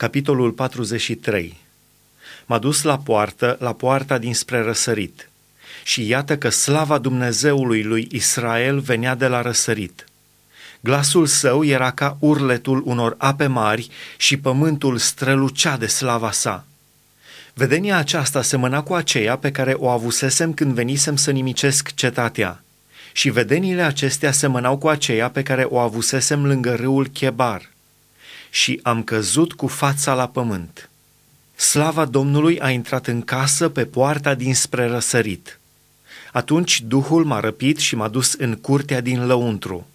Capitolul 43 M-a dus la poartă, la poarta dinspre răsărit. Și iată că slava Dumnezeului lui Israel venea de la răsărit. Glasul său era ca urletul unor ape mari și pământul strălucea de slava sa. Vedenia aceasta semăna cu aceea pe care o avusesem când venisem să nimicesc cetatea. Și vedenile acestea semănau cu aceea pe care o avusesem lângă râul Chebar – și am căzut cu fața la pământ. Slava Domnului a intrat în casă pe poarta dinspre răsărit. Atunci Duhul m-a răpit și m-a dus în curtea din lăuntru.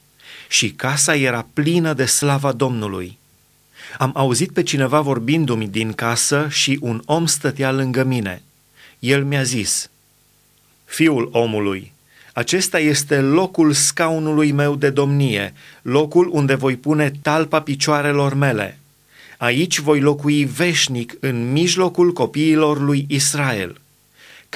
Și casa era plină de slava Domnului. Am auzit pe cineva vorbindu-mi din casă și un om stătea lângă mine. El mi-a zis, Fiul omului, acesta este locul scaunului meu de domnie, locul unde voi pune talpa picioarelor mele. Aici voi locui veșnic în mijlocul copiilor lui Israel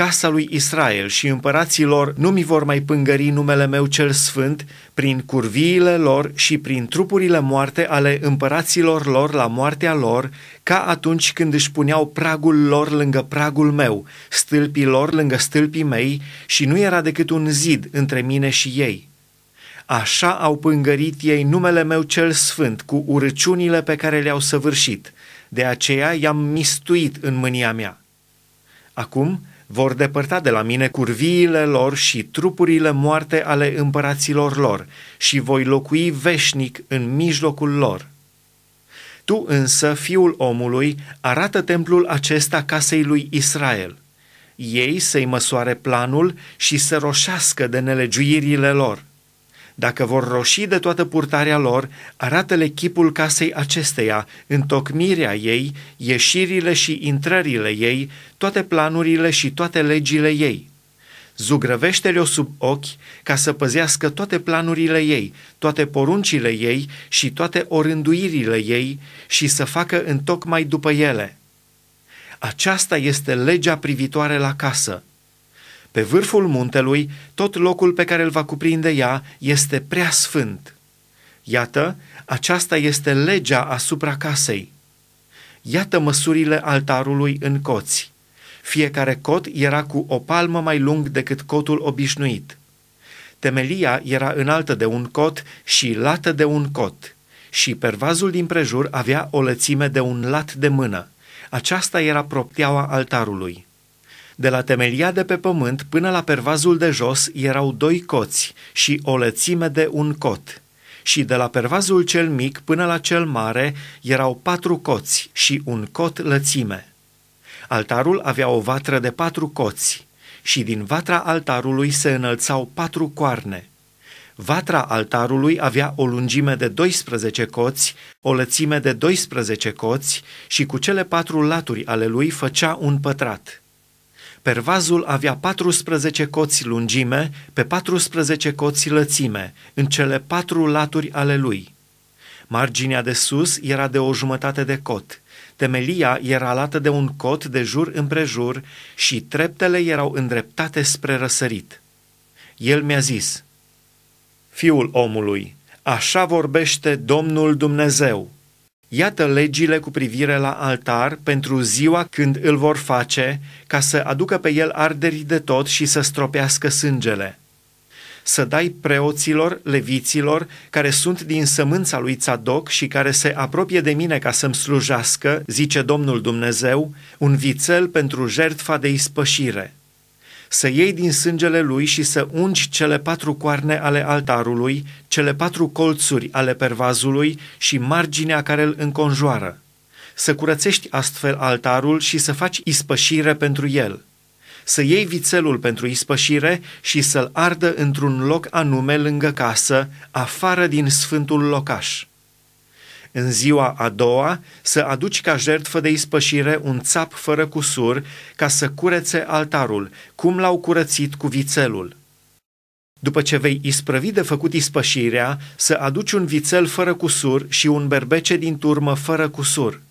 casa lui Israel și împărații lor nu mi vor mai pângări numele meu cel sfânt prin curviile lor și prin trupurile moarte ale împăraților lor la moartea lor, ca atunci când își puneau pragul lor lângă pragul meu, stâlpii lor lângă stâlpii mei și nu era decât un zid între mine și ei. Așa au pângărit ei numele meu cel sfânt cu urăciunile pe care le-au săvârșit, de aceea i-am mistuit în mânia mea. Acum, vor depărta de la mine curviile lor și trupurile moarte ale împăraților lor și voi locui veșnic în mijlocul lor. Tu însă, fiul omului, arată templul acesta casei lui Israel. Ei să-i măsoare planul și să roșească de nelegiuirile lor dacă vor roși de toată purtarea lor, arată-le chipul casei acesteia, întocmirea ei, ieșirile și intrările ei, toate planurile și toate legile ei. Zugrăvește-le-o sub ochi ca să păzească toate planurile ei, toate poruncile ei și toate orânduirile ei și să facă întocmai după ele. Aceasta este legea privitoare la casă – pe vârful muntelui, tot locul pe care îl va cuprinde ea este prea sfânt. Iată, aceasta este legea asupra casei. Iată măsurile altarului în coți. Fiecare cot era cu o palmă mai lung decât cotul obișnuit. Temelia era înaltă de un cot și lată de un cot, și pervazul din prejur avea o lățime de un lat de mână. Aceasta era propteaua altarului. De la temelia de pe pământ până la pervazul de jos erau doi coți și o lățime de un cot. Și de la pervazul cel mic până la cel mare erau patru coți și un cot lățime. Altarul avea o vatră de patru coți și din vatra altarului se înălțau patru coarne. Vatra altarului avea o lungime de 12 coți, o lățime de 12 coți și cu cele patru laturi ale lui făcea un pătrat. Pervazul avea 14 coți lungime pe 14 coți lățime, în cele patru laturi ale lui. Marginea de sus era de o jumătate de cot, temelia era lată de un cot de jur împrejur și treptele erau îndreptate spre răsărit. El mi-a zis, Fiul omului, așa vorbește Domnul Dumnezeu, Iată legile cu privire la altar pentru ziua când îl vor face, ca să aducă pe el arderii de tot și să stropească sângele. Să dai preoților, leviților, care sunt din sămânța lui Țadoc și care se apropie de mine ca să-mi slujească, zice Domnul Dumnezeu, un vițel pentru jertfa de ispășire să iei din sângele lui și să ungi cele patru coarne ale altarului, cele patru colțuri ale pervazului și marginea care îl înconjoară. Să curățești astfel altarul și să faci ispășire pentru el. Să iei vițelul pentru ispășire și să-l ardă într-un loc anume lângă casă, afară din sfântul locaș în ziua a doua să aduci ca jertfă de ispășire un țap fără cusur ca să curețe altarul, cum l-au curățit cu vițelul. După ce vei isprăvi de făcut ispășirea, să aduci un vițel fără cusur și un berbece din turmă fără cusur.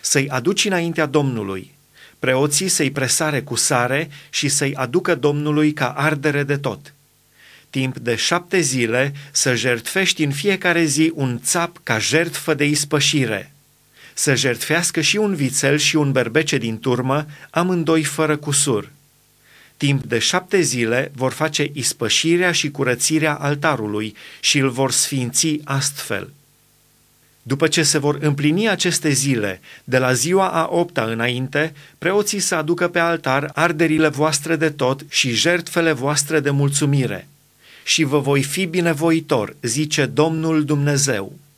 Să-i aduci înaintea Domnului. Preoții să-i presare cu sare și să-i aducă Domnului ca ardere de tot.” timp de șapte zile să jertfești în fiecare zi un țap ca jertfă de ispășire. Să jertfească și un vițel și un berbece din turmă, amândoi fără cusur. Timp de șapte zile vor face ispășirea și curățirea altarului și îl vor sfinți astfel. După ce se vor împlini aceste zile, de la ziua a opta înainte, preoții să aducă pe altar arderile voastre de tot și jertfele voastre de mulțumire și vă voi fi binevoitor, zice Domnul Dumnezeu.